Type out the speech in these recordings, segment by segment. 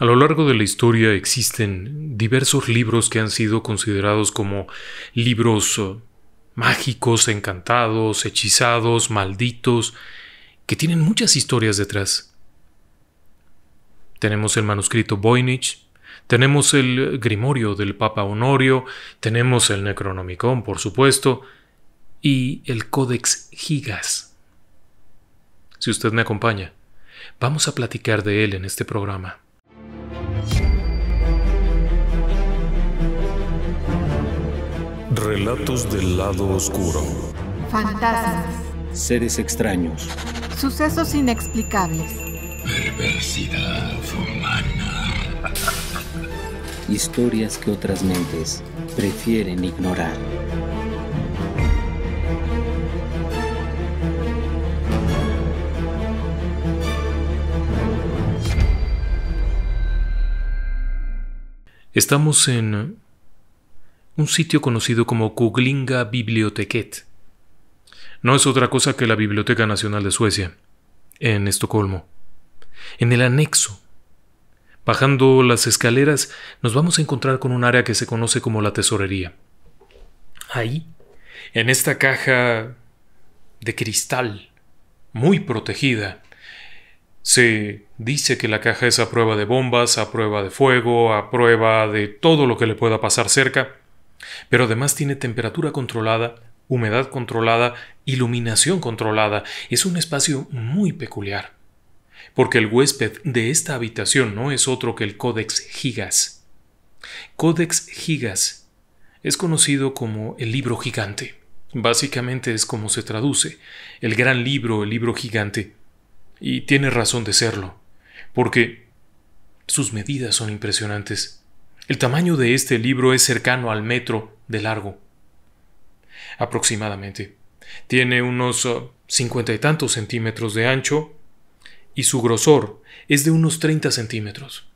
A lo largo de la historia existen diversos libros que han sido considerados como libros eh, mágicos, encantados, hechizados, malditos, que tienen muchas historias detrás. Tenemos el manuscrito Voynich, tenemos el Grimorio del Papa Honorio, tenemos el Necronomicon, por supuesto, y el Códex Gigas. Si usted me acompaña, vamos a platicar de él en este programa. Relatos del lado oscuro. Fantasmas. Seres extraños. Sucesos inexplicables. Perversidad humana. Historias que otras mentes prefieren ignorar. Estamos en un sitio conocido como Kuglinga Biblioteket. No es otra cosa que la Biblioteca Nacional de Suecia, en Estocolmo. En el anexo, bajando las escaleras, nos vamos a encontrar con un área que se conoce como la tesorería. Ahí, en esta caja de cristal, muy protegida, se dice que la caja es a prueba de bombas, a prueba de fuego, a prueba de todo lo que le pueda pasar cerca. Pero además tiene temperatura controlada, humedad controlada, iluminación controlada. Es un espacio muy peculiar. Porque el huésped de esta habitación no es otro que el Códex Gigas. Códex Gigas es conocido como el libro gigante. Básicamente es como se traduce, el gran libro, el libro gigante. Y tiene razón de serlo, porque sus medidas son impresionantes. El tamaño de este libro es cercano al metro de largo. Aproximadamente. Tiene unos oh, cincuenta y tantos centímetros de ancho y su grosor es de unos 30 centímetros.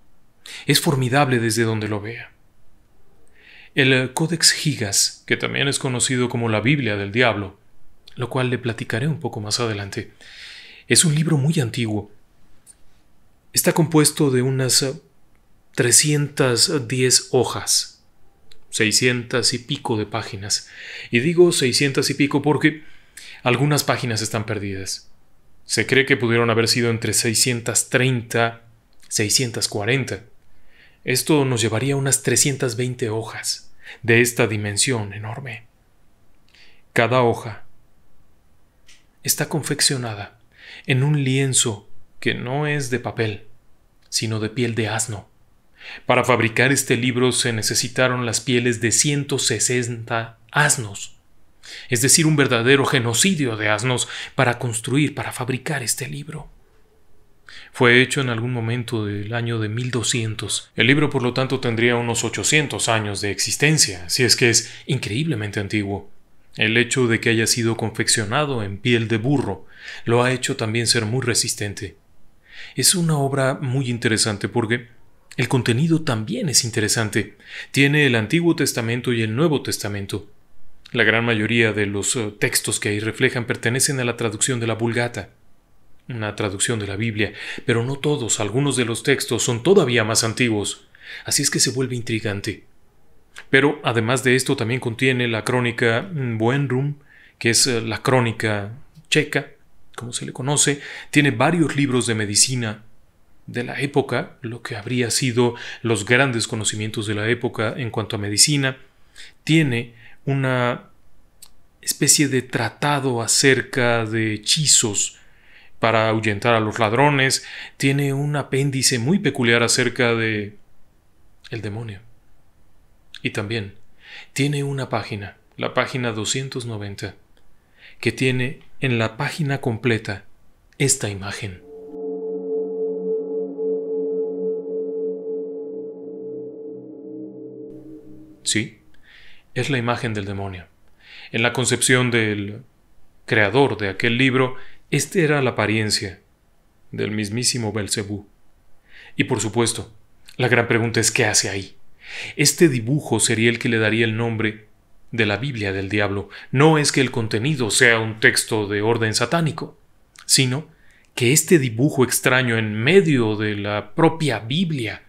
Es formidable desde donde lo vea. El eh, Códex Gigas, que también es conocido como la Biblia del Diablo, lo cual le platicaré un poco más adelante, es un libro muy antiguo. Está compuesto de unas eh, 310 hojas, 600 y pico de páginas. Y digo 600 y pico porque algunas páginas están perdidas. Se cree que pudieron haber sido entre 630 640. Esto nos llevaría a unas 320 hojas de esta dimensión enorme. Cada hoja está confeccionada en un lienzo que no es de papel, sino de piel de asno. Para fabricar este libro se necesitaron las pieles de 160 asnos, es decir, un verdadero genocidio de asnos para construir, para fabricar este libro. Fue hecho en algún momento del año de 1200. El libro, por lo tanto, tendría unos 800 años de existencia, si es que es increíblemente antiguo. El hecho de que haya sido confeccionado en piel de burro lo ha hecho también ser muy resistente. Es una obra muy interesante porque el contenido también es interesante. Tiene el Antiguo Testamento y el Nuevo Testamento. La gran mayoría de los eh, textos que ahí reflejan pertenecen a la traducción de la Vulgata, una traducción de la Biblia, pero no todos, algunos de los textos son todavía más antiguos, así es que se vuelve intrigante. Pero además de esto también contiene la crónica mm, Buenrum, que es eh, la crónica checa, como se le conoce, tiene varios libros de medicina, de la época, lo que habría sido los grandes conocimientos de la época en cuanto a medicina, tiene una especie de tratado acerca de hechizos para ahuyentar a los ladrones, tiene un apéndice muy peculiar acerca de el demonio. Y también tiene una página, la página 290, que tiene en la página completa esta imagen. Sí, es la imagen del demonio. En la concepción del creador de aquel libro, esta era la apariencia del mismísimo Belcebú. Y por supuesto, la gran pregunta es: ¿qué hace ahí? Este dibujo sería el que le daría el nombre de la Biblia del diablo. No es que el contenido sea un texto de orden satánico, sino que este dibujo extraño en medio de la propia Biblia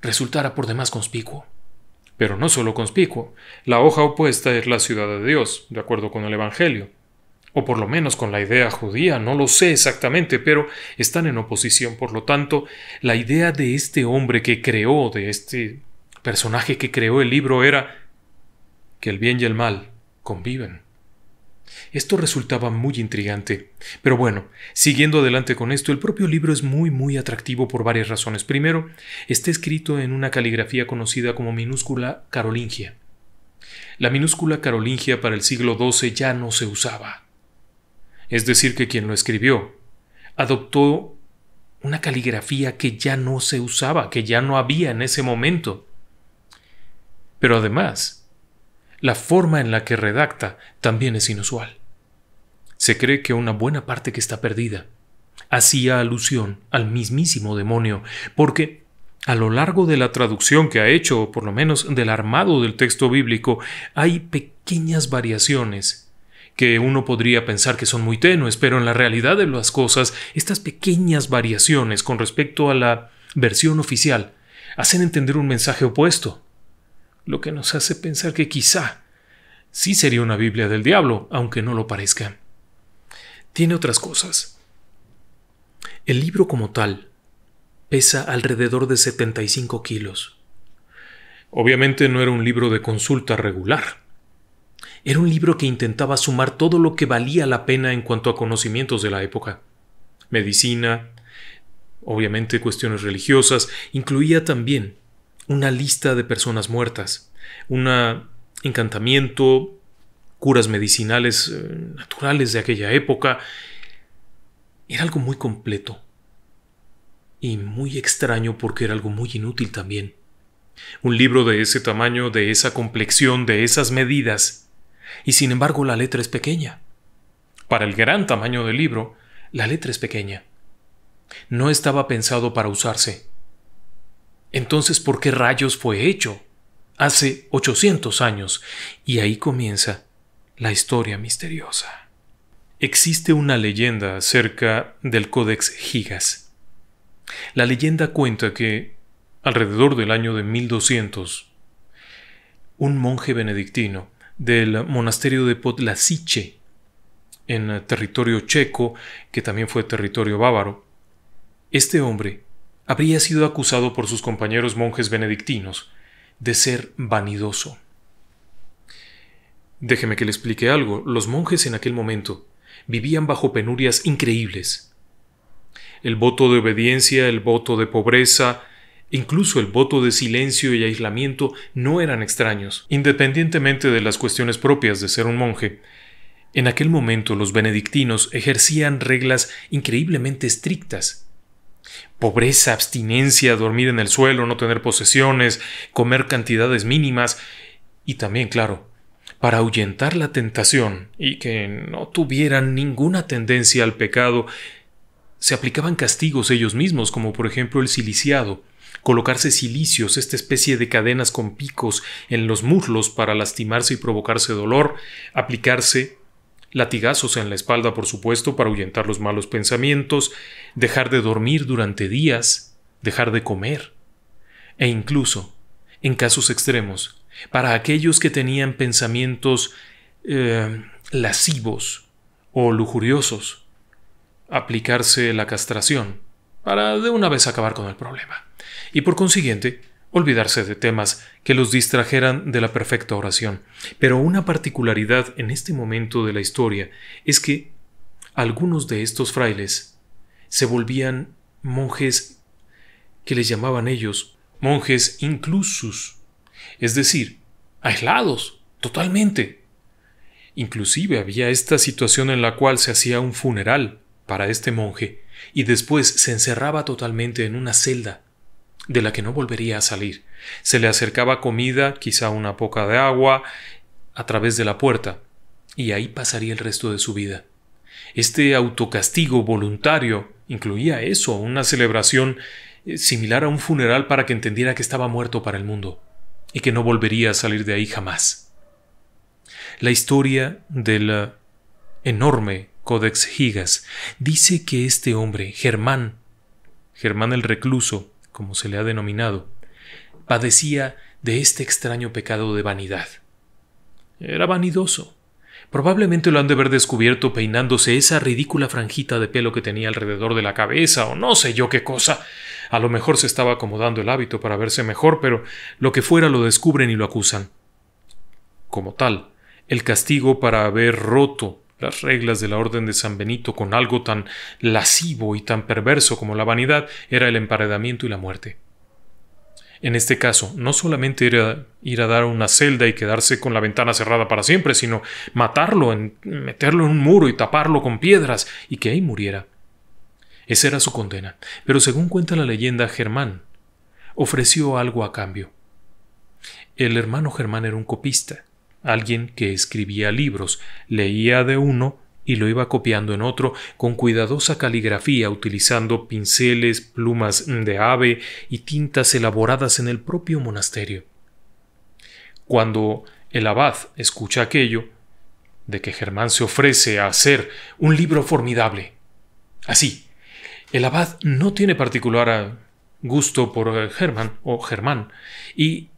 resultara por demás conspicuo pero no solo conspicuo. La hoja opuesta es la ciudad de Dios, de acuerdo con el Evangelio. O por lo menos con la idea judía, no lo sé exactamente, pero están en oposición. Por lo tanto, la idea de este hombre que creó, de este personaje que creó el libro, era que el bien y el mal conviven. Esto resultaba muy intrigante. Pero bueno, siguiendo adelante con esto, el propio libro es muy muy atractivo por varias razones. Primero, está escrito en una caligrafía conocida como minúscula carolingia. La minúscula carolingia para el siglo XII ya no se usaba. Es decir, que quien lo escribió adoptó una caligrafía que ya no se usaba, que ya no había en ese momento. Pero además, la forma en la que redacta también es inusual. Se cree que una buena parte que está perdida hacía alusión al mismísimo demonio, porque a lo largo de la traducción que ha hecho, o por lo menos del armado del texto bíblico, hay pequeñas variaciones que uno podría pensar que son muy tenues, pero en la realidad de las cosas, estas pequeñas variaciones con respecto a la versión oficial hacen entender un mensaje opuesto lo que nos hace pensar que quizá sí sería una Biblia del diablo, aunque no lo parezca. Tiene otras cosas. El libro como tal pesa alrededor de 75 kilos. Obviamente no era un libro de consulta regular. Era un libro que intentaba sumar todo lo que valía la pena en cuanto a conocimientos de la época. Medicina, obviamente cuestiones religiosas, incluía también una lista de personas muertas, un encantamiento, curas medicinales eh, naturales de aquella época. Era algo muy completo y muy extraño porque era algo muy inútil también. Un libro de ese tamaño, de esa complexión, de esas medidas, y sin embargo la letra es pequeña. Para el gran tamaño del libro, la letra es pequeña. No estaba pensado para usarse, entonces, ¿por qué rayos fue hecho? Hace 800 años. Y ahí comienza la historia misteriosa. Existe una leyenda acerca del Códex Gigas. La leyenda cuenta que, alrededor del año de 1200, un monje benedictino del monasterio de Podlasice, en territorio checo, que también fue territorio bávaro, este hombre habría sido acusado por sus compañeros monjes benedictinos de ser vanidoso. Déjeme que le explique algo. Los monjes en aquel momento vivían bajo penurias increíbles. El voto de obediencia, el voto de pobreza, incluso el voto de silencio y aislamiento no eran extraños. Independientemente de las cuestiones propias de ser un monje, en aquel momento los benedictinos ejercían reglas increíblemente estrictas pobreza, abstinencia, dormir en el suelo, no tener posesiones, comer cantidades mínimas y también, claro, para ahuyentar la tentación y que no tuvieran ninguna tendencia al pecado, se aplicaban castigos ellos mismos, como por ejemplo el siliciado, colocarse silicios, esta especie de cadenas con picos en los muslos para lastimarse y provocarse dolor, aplicarse latigazos en la espalda, por supuesto, para ahuyentar los malos pensamientos, dejar de dormir durante días, dejar de comer, e incluso, en casos extremos, para aquellos que tenían pensamientos eh, lascivos o lujuriosos, aplicarse la castración, para de una vez acabar con el problema. Y por consiguiente, olvidarse de temas que los distrajeran de la perfecta oración. Pero una particularidad en este momento de la historia es que algunos de estos frailes se volvían monjes que les llamaban ellos monjes inclusus, es decir, aislados, totalmente. Inclusive había esta situación en la cual se hacía un funeral para este monje, y después se encerraba totalmente en una celda de la que no volvería a salir. Se le acercaba comida, quizá una poca de agua, a través de la puerta, y ahí pasaría el resto de su vida. Este autocastigo voluntario incluía eso, una celebración eh, similar a un funeral para que entendiera que estaba muerto para el mundo, y que no volvería a salir de ahí jamás. La historia del eh, enorme Codex Gigas dice que este hombre, Germán, Germán el recluso, como se le ha denominado, padecía de este extraño pecado de vanidad. Era vanidoso. Probablemente lo han de haber descubierto peinándose esa ridícula franjita de pelo que tenía alrededor de la cabeza o no sé yo qué cosa. A lo mejor se estaba acomodando el hábito para verse mejor, pero lo que fuera lo descubren y lo acusan. Como tal, el castigo para haber roto las reglas de la Orden de San Benito con algo tan lascivo y tan perverso como la vanidad era el emparedamiento y la muerte. En este caso, no solamente era ir a dar una celda y quedarse con la ventana cerrada para siempre, sino matarlo, en, meterlo en un muro y taparlo con piedras y que ahí muriera. Esa era su condena. Pero según cuenta la leyenda, Germán ofreció algo a cambio. El hermano Germán era un copista, alguien que escribía libros, leía de uno y lo iba copiando en otro con cuidadosa caligrafía utilizando pinceles, plumas de ave y tintas elaboradas en el propio monasterio. Cuando el abad escucha aquello, de que Germán se ofrece a hacer un libro formidable. Así, el abad no tiene particular eh, gusto por eh, Germán o Germán, y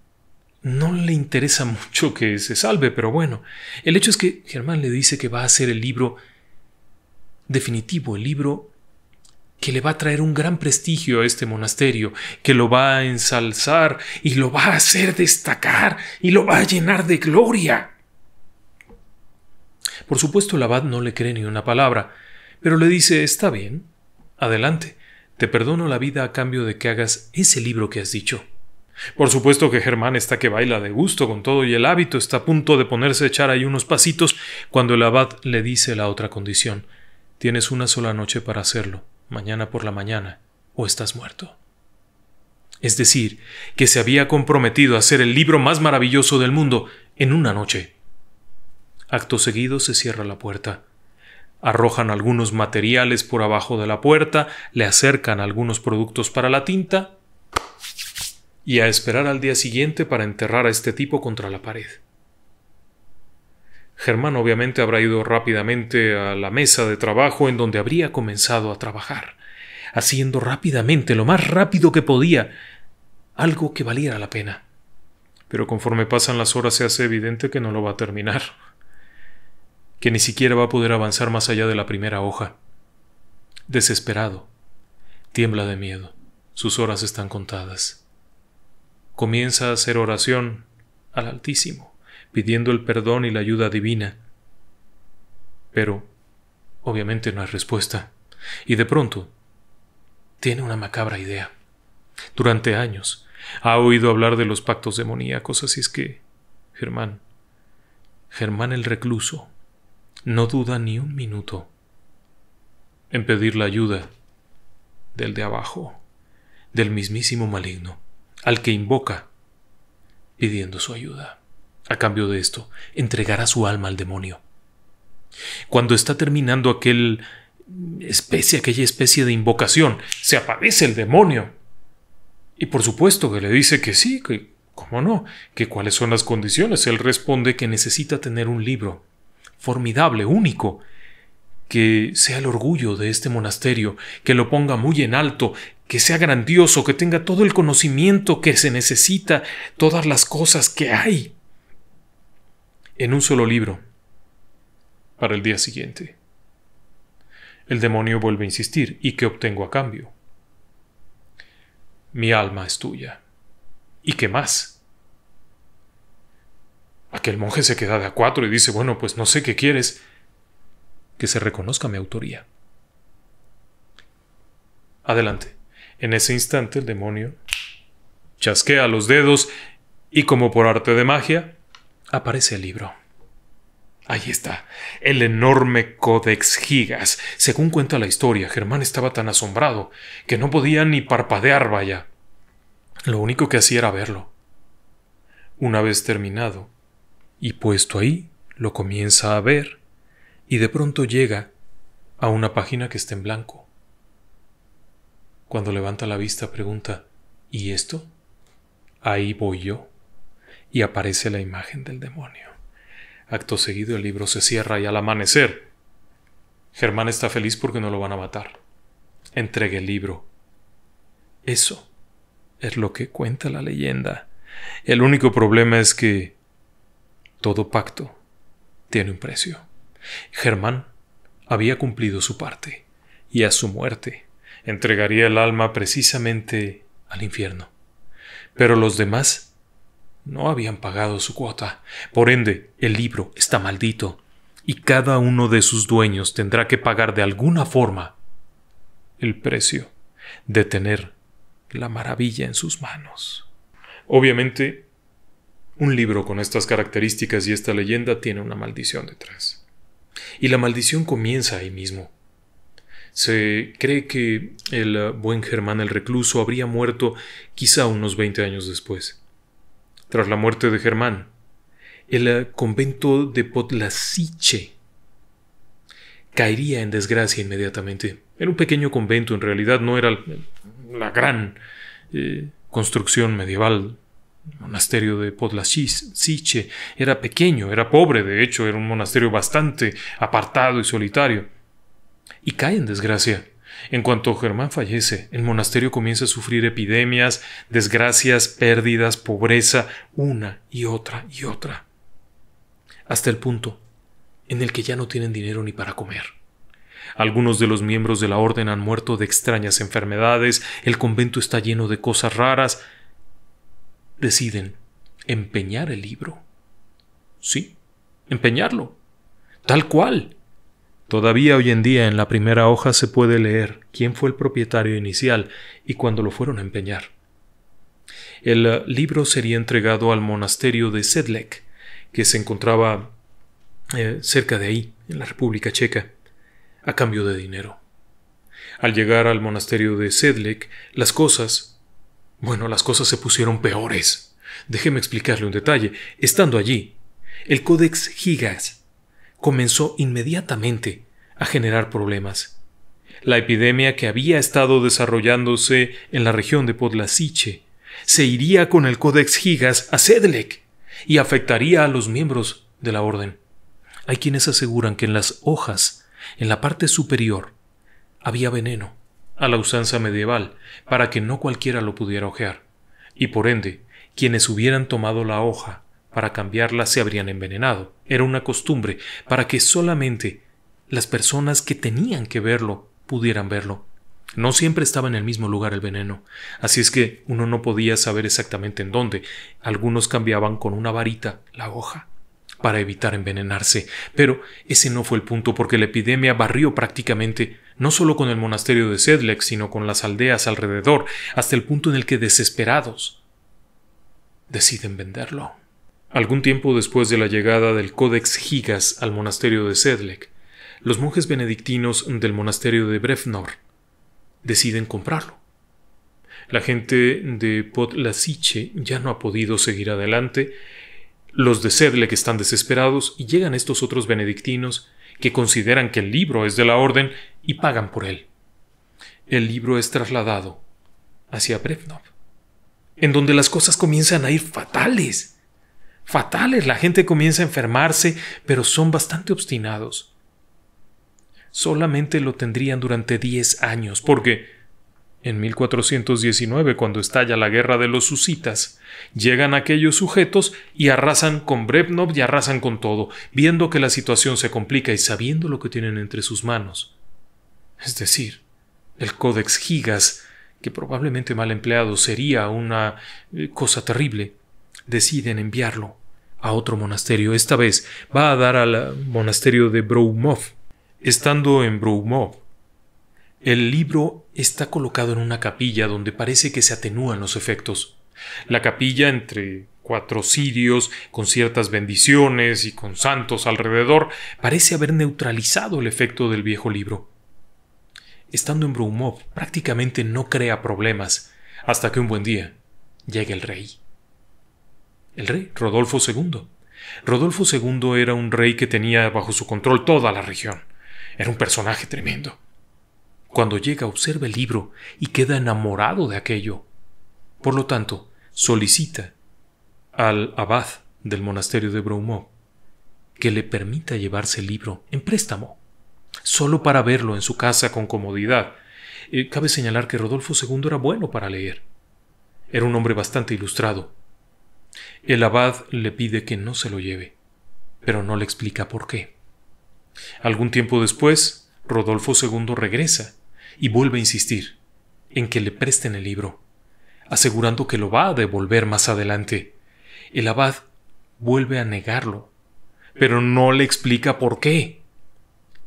no le interesa mucho que se salve, pero bueno, el hecho es que Germán le dice que va a ser el libro definitivo, el libro que le va a traer un gran prestigio a este monasterio, que lo va a ensalzar y lo va a hacer destacar y lo va a llenar de gloria. Por supuesto el abad no le cree ni una palabra, pero le dice está bien, adelante, te perdono la vida a cambio de que hagas ese libro que has dicho. Por supuesto que Germán está que baila de gusto con todo y el hábito, está a punto de ponerse a echar ahí unos pasitos cuando el abad le dice la otra condición. Tienes una sola noche para hacerlo, mañana por la mañana, o estás muerto. Es decir, que se había comprometido a hacer el libro más maravilloso del mundo en una noche. Acto seguido se cierra la puerta. Arrojan algunos materiales por abajo de la puerta, le acercan algunos productos para la tinta y a esperar al día siguiente para enterrar a este tipo contra la pared. Germán obviamente habrá ido rápidamente a la mesa de trabajo en donde habría comenzado a trabajar, haciendo rápidamente, lo más rápido que podía, algo que valiera la pena. Pero conforme pasan las horas se hace evidente que no lo va a terminar, que ni siquiera va a poder avanzar más allá de la primera hoja. Desesperado, tiembla de miedo, sus horas están contadas comienza a hacer oración al Altísimo, pidiendo el perdón y la ayuda divina. Pero, obviamente, no hay respuesta. Y de pronto, tiene una macabra idea. Durante años, ha oído hablar de los pactos demoníacos, así es que, Germán, Germán el recluso, no duda ni un minuto en pedir la ayuda del de abajo, del mismísimo maligno al que invoca pidiendo su ayuda. A cambio de esto, entregará su alma al demonio. Cuando está terminando aquel especie, aquella especie de invocación, se aparece el demonio. Y por supuesto que le dice que sí, que cómo no, que cuáles son las condiciones. Él responde que necesita tener un libro formidable, único, que sea el orgullo de este monasterio, que lo ponga muy en alto, que sea grandioso, que tenga todo el conocimiento que se necesita, todas las cosas que hay en un solo libro para el día siguiente. El demonio vuelve a insistir, ¿y qué obtengo a cambio? Mi alma es tuya. ¿Y qué más? Aquel monje se queda de a cuatro y dice, bueno, pues no sé qué quieres. Que se reconozca mi autoría. Adelante. En ese instante el demonio chasquea los dedos y como por arte de magia, aparece el libro. Ahí está, el enorme Codex Gigas. Según cuenta la historia, Germán estaba tan asombrado que no podía ni parpadear, vaya. Lo único que hacía era verlo. Una vez terminado y puesto ahí, lo comienza a ver y de pronto llega a una página que está en blanco. Cuando levanta la vista pregunta, ¿y esto? Ahí voy yo. Y aparece la imagen del demonio. Acto seguido el libro se cierra y al amanecer. Germán está feliz porque no lo van a matar. Entregue el libro. Eso es lo que cuenta la leyenda. El único problema es que todo pacto tiene un precio. Germán había cumplido su parte y a su muerte entregaría el alma precisamente al infierno. Pero los demás no habían pagado su cuota. Por ende, el libro está maldito y cada uno de sus dueños tendrá que pagar de alguna forma el precio de tener la maravilla en sus manos. Obviamente, un libro con estas características y esta leyenda tiene una maldición detrás. Y la maldición comienza ahí mismo, se cree que el eh, buen Germán el Recluso habría muerto quizá unos 20 años después. Tras la muerte de Germán, el eh, convento de Potlasiche caería en desgracia inmediatamente. Era un pequeño convento, en realidad no era la gran eh, construcción medieval. El monasterio de Potlasiche era pequeño, era pobre, de hecho, era un monasterio bastante apartado y solitario y cae en desgracia. En cuanto Germán fallece, el monasterio comienza a sufrir epidemias, desgracias, pérdidas, pobreza, una y otra y otra. Hasta el punto en el que ya no tienen dinero ni para comer. Algunos de los miembros de la orden han muerto de extrañas enfermedades, el convento está lleno de cosas raras. Deciden empeñar el libro. Sí, empeñarlo. Tal cual. Todavía hoy en día en la primera hoja se puede leer quién fue el propietario inicial y cuándo lo fueron a empeñar. El eh, libro sería entregado al monasterio de Sedlec, que se encontraba eh, cerca de ahí, en la República Checa, a cambio de dinero. Al llegar al monasterio de Sedlec, las cosas, bueno, las cosas se pusieron peores. Déjeme explicarle un detalle. Estando allí, el Códex Gigas comenzó inmediatamente a generar problemas. La epidemia que había estado desarrollándose en la región de Podlasiche se iría con el Códex Gigas a Sedlec y afectaría a los miembros de la orden. Hay quienes aseguran que en las hojas, en la parte superior, había veneno, a la usanza medieval, para que no cualquiera lo pudiera ojear, y por ende, quienes hubieran tomado la hoja para cambiarla se habrían envenenado. Era una costumbre para que solamente las personas que tenían que verlo pudieran verlo. No siempre estaba en el mismo lugar el veneno, así es que uno no podía saber exactamente en dónde. Algunos cambiaban con una varita la hoja para evitar envenenarse, pero ese no fue el punto porque la epidemia barrió prácticamente no solo con el monasterio de Sedlec, sino con las aldeas alrededor, hasta el punto en el que desesperados deciden venderlo. Algún tiempo después de la llegada del Códex Gigas al monasterio de Sedlec, los monjes benedictinos del monasterio de Brefnor deciden comprarlo. La gente de Potlasiche ya no ha podido seguir adelante, los de Sedle que están desesperados y llegan estos otros benedictinos que consideran que el libro es de la orden y pagan por él. El libro es trasladado hacia Brefnor, en donde las cosas comienzan a ir fatales. Fatales, la gente comienza a enfermarse, pero son bastante obstinados solamente lo tendrían durante 10 años, porque en 1419, cuando estalla la guerra de los susitas, llegan aquellos sujetos y arrasan con Brevnov y arrasan con todo, viendo que la situación se complica y sabiendo lo que tienen entre sus manos. Es decir, el Códex Gigas, que probablemente mal empleado sería una eh, cosa terrible, deciden enviarlo a otro monasterio. Esta vez va a dar al eh, monasterio de Broumov, Estando en Brumov, el libro está colocado en una capilla donde parece que se atenúan los efectos. La capilla entre cuatro cirios, con ciertas bendiciones y con santos alrededor, parece haber neutralizado el efecto del viejo libro. Estando en Broumov, prácticamente no crea problemas, hasta que un buen día llega el rey. El rey Rodolfo II. Rodolfo II era un rey que tenía bajo su control toda la región. Era un personaje tremendo. Cuando llega observa el libro y queda enamorado de aquello. Por lo tanto, solicita al abad del monasterio de Broumont que le permita llevarse el libro en préstamo, solo para verlo en su casa con comodidad. Eh, cabe señalar que Rodolfo II era bueno para leer. Era un hombre bastante ilustrado. El abad le pide que no se lo lleve, pero no le explica por qué. Algún tiempo después, Rodolfo II regresa y vuelve a insistir en que le presten el libro, asegurando que lo va a devolver más adelante. El abad vuelve a negarlo, pero no le explica por qué.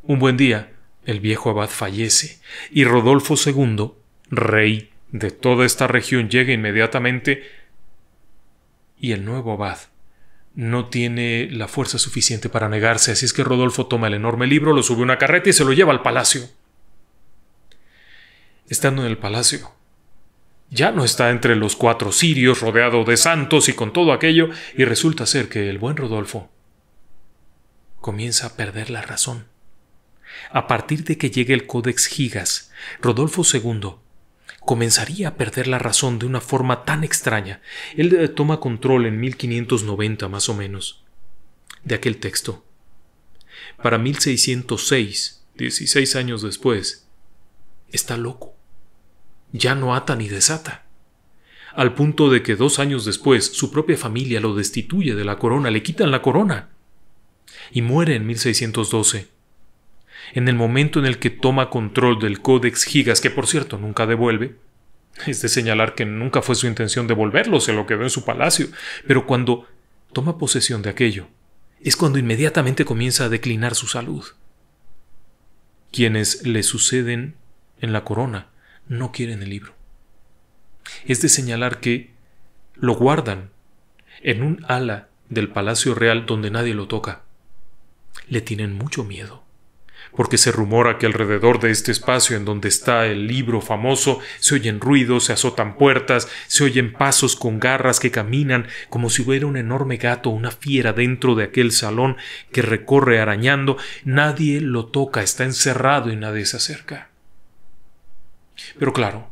Un buen día, el viejo abad fallece y Rodolfo II, rey de toda esta región, llega inmediatamente y el nuevo abad no tiene la fuerza suficiente para negarse, así es que Rodolfo toma el enorme libro, lo sube a una carreta y se lo lleva al palacio. Estando en el palacio, ya no está entre los cuatro sirios, rodeado de santos y con todo aquello, y resulta ser que el buen Rodolfo comienza a perder la razón. A partir de que llegue el Códex Gigas, Rodolfo II comenzaría a perder la razón de una forma tan extraña. Él eh, toma control en 1590 más o menos de aquel texto. Para 1606, 16 años después, está loco. Ya no ata ni desata. Al punto de que dos años después su propia familia lo destituye de la corona, le quitan la corona. Y muere en 1612 en el momento en el que toma control del Códex Gigas, que por cierto nunca devuelve, es de señalar que nunca fue su intención devolverlo, se lo quedó en su palacio, pero cuando toma posesión de aquello, es cuando inmediatamente comienza a declinar su salud. Quienes le suceden en la corona no quieren el libro. Es de señalar que lo guardan en un ala del Palacio Real donde nadie lo toca. Le tienen mucho miedo porque se rumora que alrededor de este espacio en donde está el libro famoso se oyen ruidos, se azotan puertas, se oyen pasos con garras que caminan como si hubiera un enorme gato o una fiera dentro de aquel salón que recorre arañando, nadie lo toca, está encerrado y nadie se acerca. Pero claro,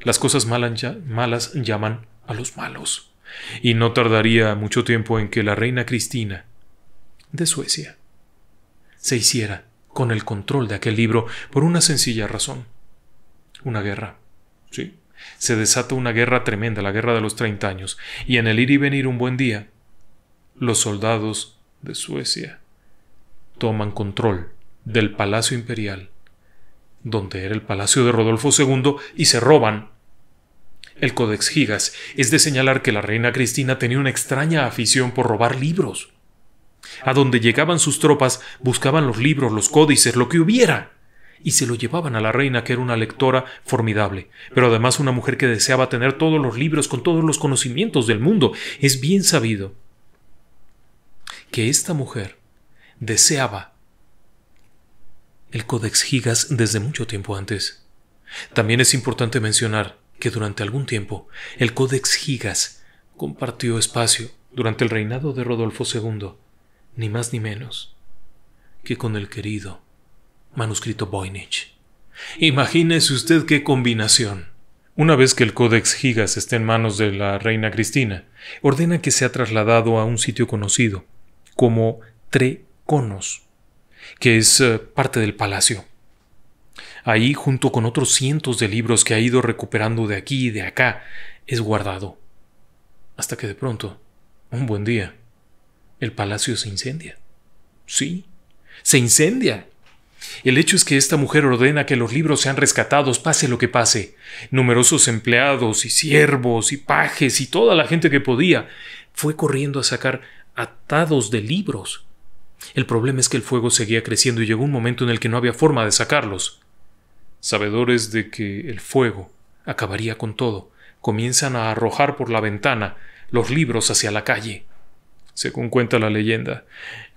las cosas malas llaman a los malos, y no tardaría mucho tiempo en que la reina Cristina de Suecia se hiciera con el control de aquel libro por una sencilla razón. Una guerra. ¿Sí? Se desata una guerra tremenda, la guerra de los 30 años, y en el ir y venir un buen día, los soldados de Suecia toman control del Palacio Imperial, donde era el Palacio de Rodolfo II, y se roban el Codex Gigas. Es de señalar que la reina Cristina tenía una extraña afición por robar libros. A donde llegaban sus tropas buscaban los libros, los códices, lo que hubiera y se lo llevaban a la reina, que era una lectora formidable, pero además una mujer que deseaba tener todos los libros con todos los conocimientos del mundo. Es bien sabido que esta mujer deseaba el Códex Gigas desde mucho tiempo antes. También es importante mencionar que durante algún tiempo el Códex Gigas compartió espacio durante el reinado de Rodolfo II ni más ni menos, que con el querido manuscrito Voynich. Imagínese usted qué combinación. Una vez que el Códex Gigas esté en manos de la reina Cristina, ordena que sea trasladado a un sitio conocido como Treconos, que es eh, parte del palacio. Ahí, junto con otros cientos de libros que ha ido recuperando de aquí y de acá, es guardado. Hasta que de pronto, un buen día, el palacio se incendia. Sí, se incendia. El hecho es que esta mujer ordena que los libros sean rescatados, pase lo que pase. Numerosos empleados y siervos y pajes y toda la gente que podía fue corriendo a sacar atados de libros. El problema es que el fuego seguía creciendo y llegó un momento en el que no había forma de sacarlos. Sabedores de que el fuego acabaría con todo, comienzan a arrojar por la ventana los libros hacia la calle según cuenta la leyenda,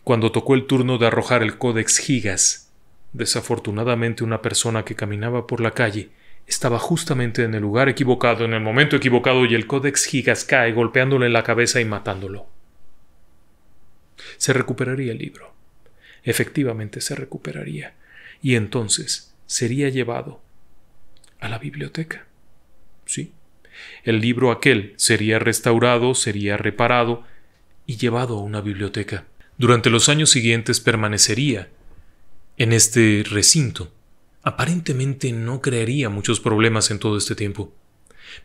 cuando tocó el turno de arrojar el códex Gigas. Desafortunadamente una persona que caminaba por la calle estaba justamente en el lugar equivocado, en el momento equivocado, y el códex Gigas cae golpeándole en la cabeza y matándolo. Se recuperaría el libro. Efectivamente se recuperaría. Y entonces sería llevado a la biblioteca. Sí. El libro aquel sería restaurado, sería reparado, y llevado a una biblioteca. Durante los años siguientes permanecería en este recinto. Aparentemente no crearía muchos problemas en todo este tiempo,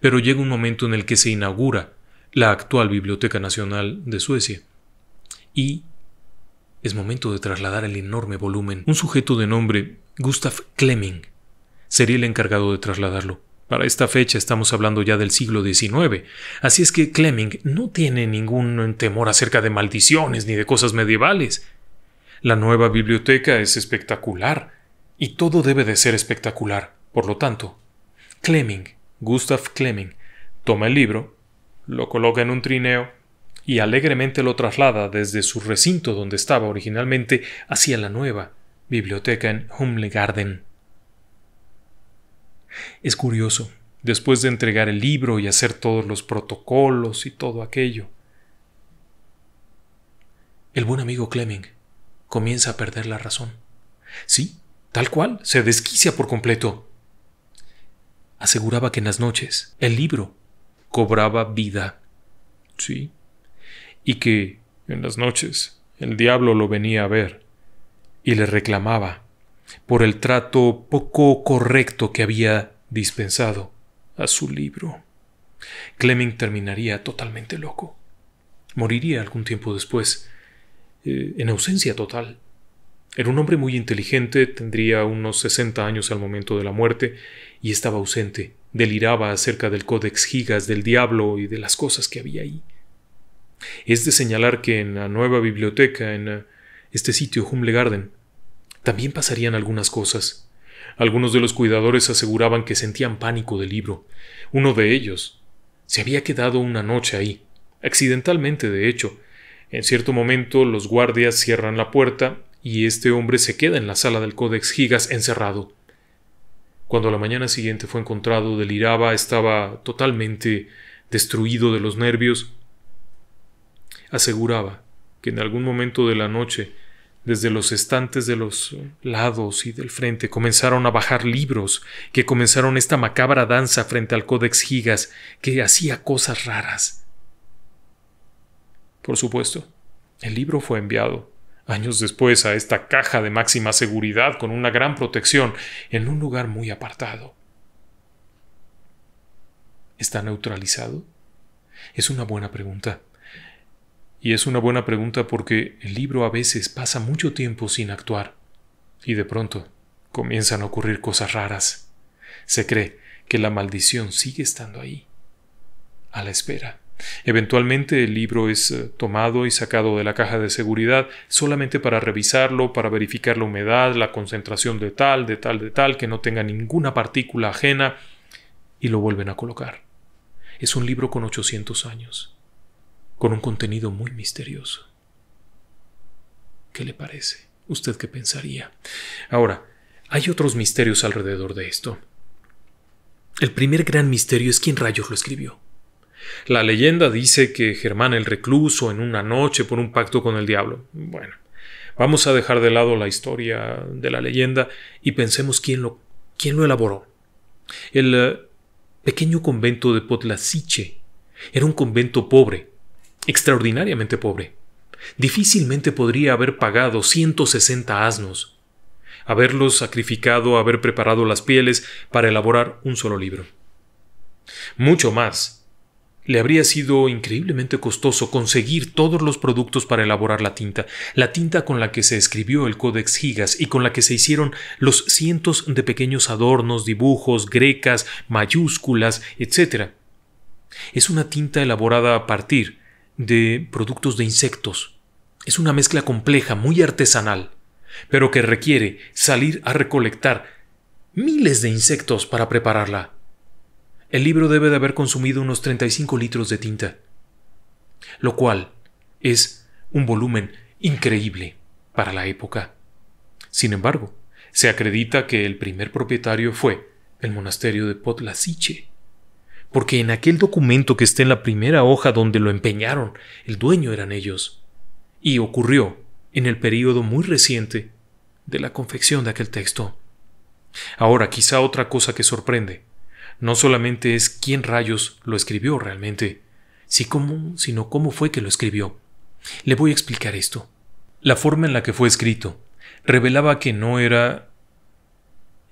pero llega un momento en el que se inaugura la actual Biblioteca Nacional de Suecia. Y es momento de trasladar el enorme volumen. Un sujeto de nombre Gustav Klemming sería el encargado de trasladarlo. Para esta fecha estamos hablando ya del siglo XIX, así es que Clemming no tiene ningún temor acerca de maldiciones ni de cosas medievales. La nueva biblioteca es espectacular, y todo debe de ser espectacular, por lo tanto. Cleming, Gustav Clemming, toma el libro, lo coloca en un trineo y alegremente lo traslada desde su recinto donde estaba originalmente hacia la nueva biblioteca en Garden. Es curioso, después de entregar el libro y hacer todos los protocolos y todo aquello, el buen amigo Clemming comienza a perder la razón. Sí, tal cual, se desquicia por completo. Aseguraba que en las noches el libro cobraba vida. Sí. Y que en las noches el diablo lo venía a ver y le reclamaba por el trato poco correcto que había dispensado a su libro. Clemming terminaría totalmente loco. Moriría algún tiempo después, eh, en ausencia total. Era un hombre muy inteligente, tendría unos 60 años al momento de la muerte, y estaba ausente. Deliraba acerca del Códex Gigas, del diablo y de las cosas que había ahí. Es de señalar que en la nueva biblioteca, en eh, este sitio Humble Garden, también pasarían algunas cosas. Algunos de los cuidadores aseguraban que sentían pánico del libro. Uno de ellos se había quedado una noche ahí, accidentalmente de hecho. En cierto momento los guardias cierran la puerta y este hombre se queda en la sala del Códex Gigas encerrado. Cuando la mañana siguiente fue encontrado, deliraba, estaba totalmente destruido de los nervios. Aseguraba que en algún momento de la noche desde los estantes de los lados y del frente comenzaron a bajar libros, que comenzaron esta macabra danza frente al Códex Gigas, que hacía cosas raras. Por supuesto, el libro fue enviado, años después, a esta caja de máxima seguridad con una gran protección, en un lugar muy apartado. ¿Está neutralizado? Es una buena pregunta. Y es una buena pregunta porque el libro a veces pasa mucho tiempo sin actuar. Y de pronto comienzan a ocurrir cosas raras. Se cree que la maldición sigue estando ahí, a la espera. Eventualmente el libro es eh, tomado y sacado de la caja de seguridad solamente para revisarlo, para verificar la humedad, la concentración de tal, de tal, de tal, que no tenga ninguna partícula ajena, y lo vuelven a colocar. Es un libro con 800 años con un contenido muy misterioso. ¿Qué le parece? ¿Usted qué pensaría? Ahora, hay otros misterios alrededor de esto. El primer gran misterio es quién rayos lo escribió. La leyenda dice que Germán el recluso en una noche por un pacto con el diablo. Bueno, vamos a dejar de lado la historia de la leyenda y pensemos quién lo, quién lo elaboró. El eh, pequeño convento de Potlasiche era un convento pobre, extraordinariamente pobre. Difícilmente podría haber pagado 160 asnos, haberlos sacrificado, haber preparado las pieles para elaborar un solo libro. Mucho más, le habría sido increíblemente costoso conseguir todos los productos para elaborar la tinta, la tinta con la que se escribió el Códex Gigas y con la que se hicieron los cientos de pequeños adornos, dibujos, grecas, mayúsculas, etc. Es una tinta elaborada a partir de productos de insectos. Es una mezcla compleja, muy artesanal, pero que requiere salir a recolectar miles de insectos para prepararla. El libro debe de haber consumido unos 35 litros de tinta, lo cual es un volumen increíble para la época. Sin embargo, se acredita que el primer propietario fue el monasterio de Potlasiche porque en aquel documento que está en la primera hoja donde lo empeñaron, el dueño eran ellos. Y ocurrió en el periodo muy reciente de la confección de aquel texto. Ahora, quizá otra cosa que sorprende, no solamente es quién rayos lo escribió realmente, sino cómo fue que lo escribió. Le voy a explicar esto. La forma en la que fue escrito revelaba que no era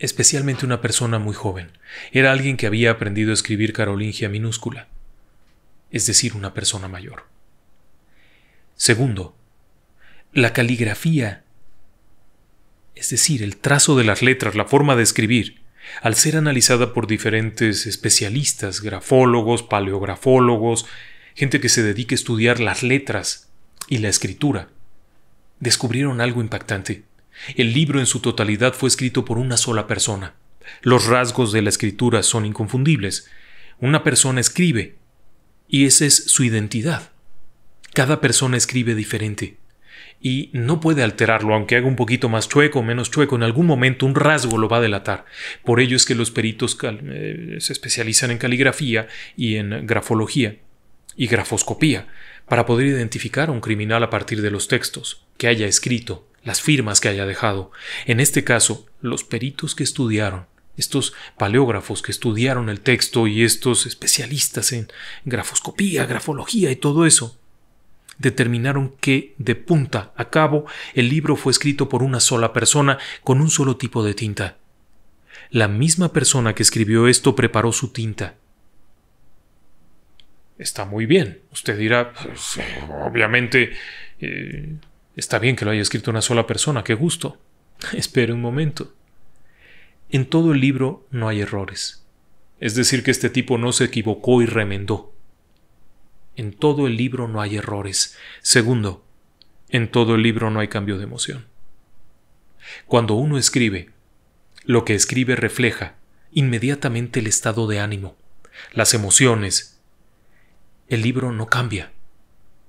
especialmente una persona muy joven. Era alguien que había aprendido a escribir carolingia minúscula, es decir, una persona mayor. Segundo, la caligrafía, es decir, el trazo de las letras, la forma de escribir, al ser analizada por diferentes especialistas, grafólogos, paleografólogos, gente que se dedique a estudiar las letras y la escritura, descubrieron algo impactante. El libro en su totalidad fue escrito por una sola persona. Los rasgos de la escritura son inconfundibles. Una persona escribe, y esa es su identidad. Cada persona escribe diferente, y no puede alterarlo, aunque haga un poquito más chueco o menos chueco, en algún momento un rasgo lo va a delatar. Por ello es que los peritos eh, se especializan en caligrafía y en grafología y grafoscopía, para poder identificar a un criminal a partir de los textos que haya escrito las firmas que haya dejado. En este caso, los peritos que estudiaron, estos paleógrafos que estudiaron el texto y estos especialistas en grafoscopía, grafología y todo eso, determinaron que, de punta a cabo, el libro fue escrito por una sola persona con un solo tipo de tinta. La misma persona que escribió esto preparó su tinta. Está muy bien. Usted dirá, pues, obviamente, eh, Está bien que lo haya escrito una sola persona, qué gusto. Espere un momento. En todo el libro no hay errores. Es decir, que este tipo no se equivocó y remendó. En todo el libro no hay errores. Segundo, en todo el libro no hay cambio de emoción. Cuando uno escribe, lo que escribe refleja inmediatamente el estado de ánimo, las emociones. El libro no cambia.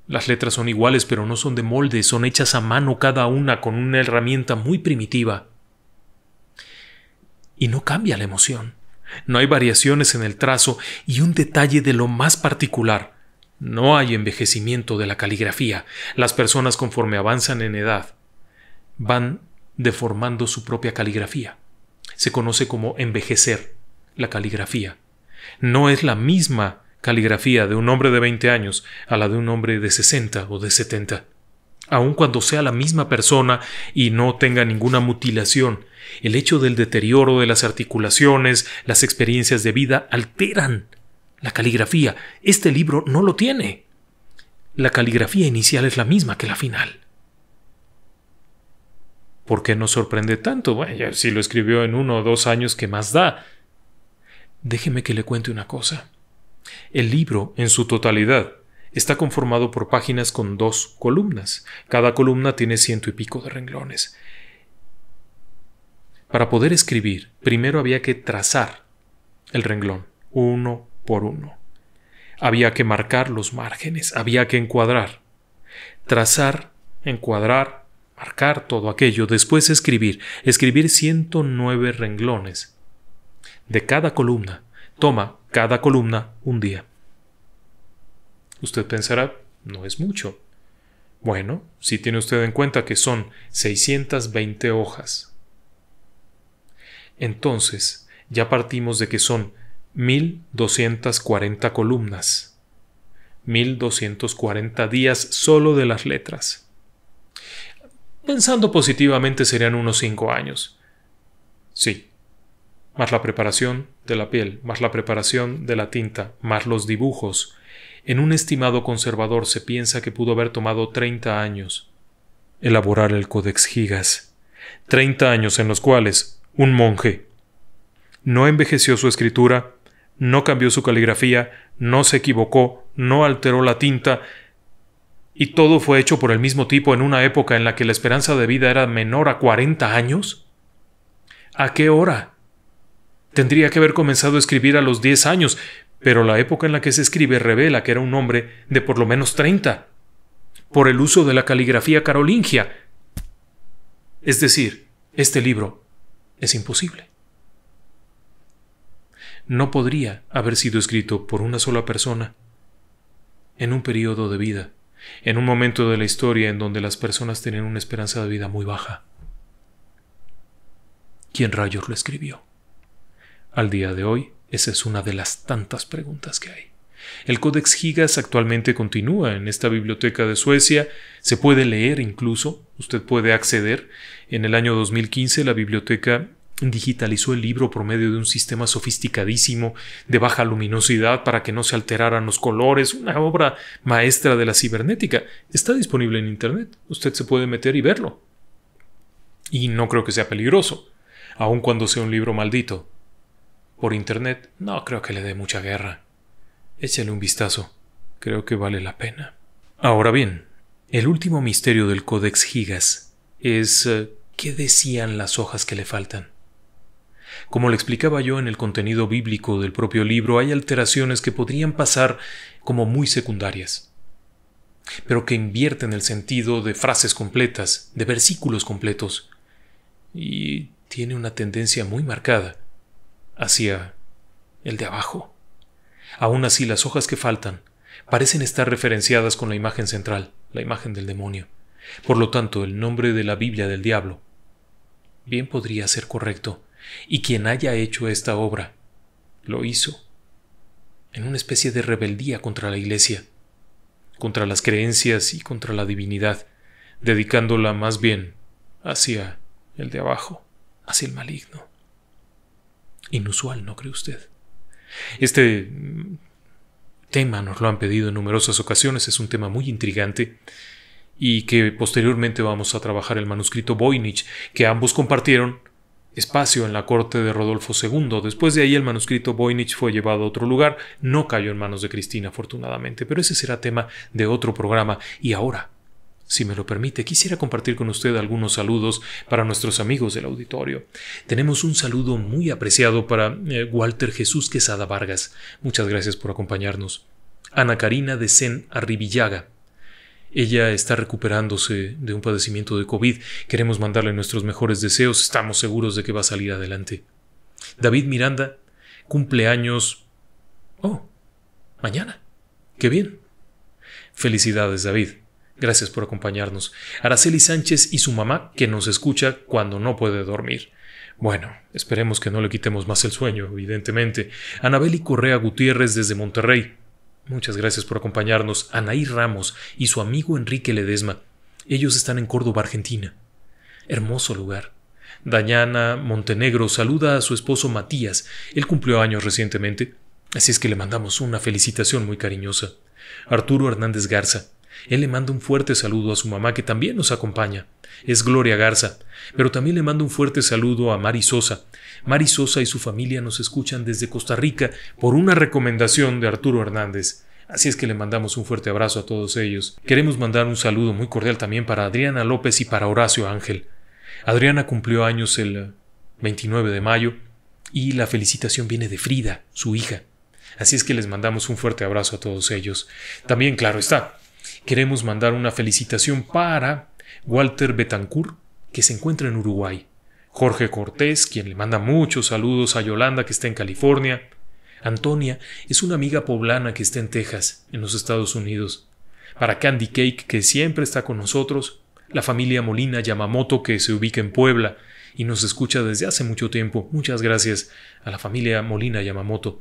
Las letras son iguales pero no son de molde, son hechas a mano cada una con una herramienta muy primitiva. Y no cambia la emoción. No hay variaciones en el trazo y un detalle de lo más particular. No hay envejecimiento de la caligrafía. Las personas conforme avanzan en edad van deformando su propia caligrafía. Se conoce como envejecer la caligrafía. No es la misma caligrafía de un hombre de 20 años a la de un hombre de 60 o de 70. Aun cuando sea la misma persona y no tenga ninguna mutilación, el hecho del deterioro de las articulaciones, las experiencias de vida alteran la caligrafía. Este libro no lo tiene. La caligrafía inicial es la misma que la final. ¿Por qué nos sorprende tanto? Bueno, si lo escribió en uno o dos años, ¿qué más da? Déjeme que le cuente una cosa. El libro, en su totalidad, está conformado por páginas con dos columnas. Cada columna tiene ciento y pico de renglones. Para poder escribir, primero había que trazar el renglón, uno por uno. Había que marcar los márgenes, había que encuadrar. Trazar, encuadrar, marcar todo aquello, después escribir, escribir 109 renglones de cada columna toma cada columna un día. Usted pensará, no es mucho. Bueno, si tiene usted en cuenta que son 620 hojas. Entonces, ya partimos de que son 1240 columnas. 1240 días solo de las letras. Pensando positivamente serían unos 5 años. Sí, más la preparación de la piel, más la preparación de la tinta, más los dibujos. En un estimado conservador se piensa que pudo haber tomado 30 años elaborar el Codex Gigas. 30 años en los cuales un monje no envejeció su escritura, no cambió su caligrafía, no se equivocó, no alteró la tinta, y todo fue hecho por el mismo tipo en una época en la que la esperanza de vida era menor a 40 años. ¿A qué hora? Tendría que haber comenzado a escribir a los 10 años, pero la época en la que se escribe revela que era un hombre de por lo menos 30, por el uso de la caligrafía carolingia. Es decir, este libro es imposible. No podría haber sido escrito por una sola persona en un periodo de vida, en un momento de la historia en donde las personas tenían una esperanza de vida muy baja. ¿Quién rayos lo escribió? Al día de hoy, esa es una de las tantas preguntas que hay. El Codex Gigas actualmente continúa en esta biblioteca de Suecia, se puede leer incluso, usted puede acceder. En el año 2015 la biblioteca digitalizó el libro por medio de un sistema sofisticadísimo de baja luminosidad para que no se alteraran los colores, una obra maestra de la cibernética. Está disponible en Internet, usted se puede meter y verlo. Y no creo que sea peligroso, aun cuando sea un libro maldito por internet, no creo que le dé mucha guerra. Échale un vistazo, creo que vale la pena. Ahora bien, el último misterio del códex Gigas es eh, ¿qué decían las hojas que le faltan? Como le explicaba yo en el contenido bíblico del propio libro, hay alteraciones que podrían pasar como muy secundarias, pero que invierten el sentido de frases completas, de versículos completos, y tiene una tendencia muy marcada hacia el de abajo. Aún así, las hojas que faltan parecen estar referenciadas con la imagen central, la imagen del demonio. Por lo tanto, el nombre de la Biblia del diablo bien podría ser correcto, y quien haya hecho esta obra lo hizo en una especie de rebeldía contra la Iglesia, contra las creencias y contra la divinidad, dedicándola más bien hacia el de abajo, hacia el maligno inusual, ¿no cree usted? Este tema nos lo han pedido en numerosas ocasiones, es un tema muy intrigante y que posteriormente vamos a trabajar el manuscrito Voynich, que ambos compartieron espacio en la corte de Rodolfo II. Después de ahí el manuscrito Voynich fue llevado a otro lugar, no cayó en manos de Cristina afortunadamente, pero ese será tema de otro programa y ahora si me lo permite, quisiera compartir con usted algunos saludos para nuestros amigos del auditorio. Tenemos un saludo muy apreciado para eh, Walter Jesús Quesada Vargas. Muchas gracias por acompañarnos. Ana Karina de Zen Arribillaga. Ella está recuperándose de un padecimiento de COVID. Queremos mandarle nuestros mejores deseos. Estamos seguros de que va a salir adelante. David Miranda cumpleaños. Oh, mañana. Qué bien. Felicidades, David. Gracias por acompañarnos. Araceli Sánchez y su mamá, que nos escucha cuando no puede dormir. Bueno, esperemos que no le quitemos más el sueño, evidentemente. Anabel y Correa Gutiérrez desde Monterrey. Muchas gracias por acompañarnos. Anaí Ramos y su amigo Enrique Ledesma. Ellos están en Córdoba, Argentina. Hermoso lugar. Dañana Montenegro saluda a su esposo Matías. Él cumplió años recientemente, así es que le mandamos una felicitación muy cariñosa. Arturo Hernández Garza. Él le manda un fuerte saludo a su mamá que también nos acompaña. Es Gloria Garza. Pero también le mando un fuerte saludo a Mari Sosa. Mari Sosa y su familia nos escuchan desde Costa Rica por una recomendación de Arturo Hernández. Así es que le mandamos un fuerte abrazo a todos ellos. Queremos mandar un saludo muy cordial también para Adriana López y para Horacio Ángel. Adriana cumplió años el 29 de mayo y la felicitación viene de Frida, su hija. Así es que les mandamos un fuerte abrazo a todos ellos. También, claro está, Queremos mandar una felicitación para Walter Betancourt, que se encuentra en Uruguay, Jorge Cortés, quien le manda muchos saludos a Yolanda, que está en California, Antonia es una amiga poblana que está en Texas, en los Estados Unidos, para Candy Cake, que siempre está con nosotros, la familia Molina Yamamoto, que se ubica en Puebla y nos escucha desde hace mucho tiempo. Muchas gracias a la familia Molina Yamamoto.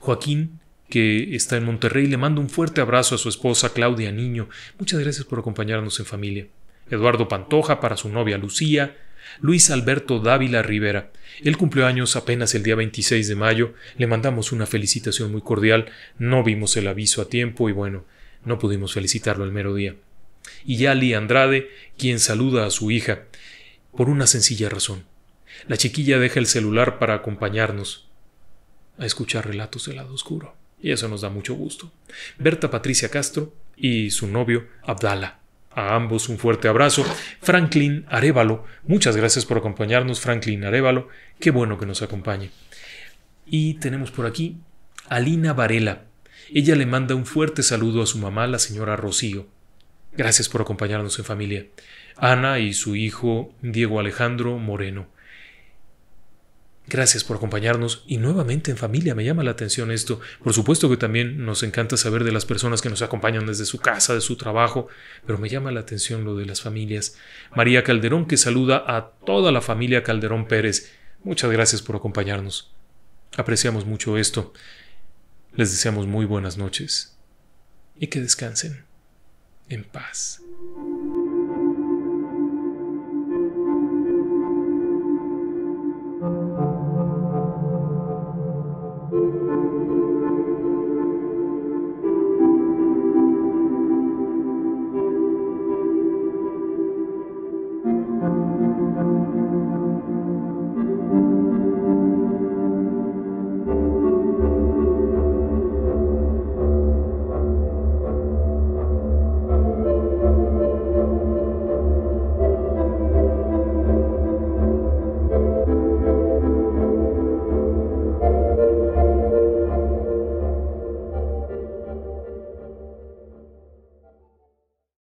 Joaquín, que está en Monterrey. Le mando un fuerte abrazo a su esposa Claudia Niño. Muchas gracias por acompañarnos en familia. Eduardo Pantoja para su novia Lucía. Luis Alberto Dávila Rivera. Él cumplió años apenas el día 26 de mayo. Le mandamos una felicitación muy cordial. No vimos el aviso a tiempo y bueno, no pudimos felicitarlo el mero día. Y Yali Andrade, quien saluda a su hija, por una sencilla razón. La chiquilla deja el celular para acompañarnos a escuchar relatos del lado oscuro y eso nos da mucho gusto. Berta Patricia Castro y su novio Abdala. A ambos un fuerte abrazo. Franklin Arevalo, muchas gracias por acompañarnos, Franklin Arevalo. Qué bueno que nos acompañe. Y tenemos por aquí Alina Varela. Ella le manda un fuerte saludo a su mamá, la señora Rocío. Gracias por acompañarnos en familia. Ana y su hijo Diego Alejandro Moreno. Gracias por acompañarnos y nuevamente en familia me llama la atención esto. Por supuesto que también nos encanta saber de las personas que nos acompañan desde su casa, de su trabajo, pero me llama la atención lo de las familias. María Calderón que saluda a toda la familia Calderón Pérez. Muchas gracias por acompañarnos. Apreciamos mucho esto. Les deseamos muy buenas noches y que descansen en paz.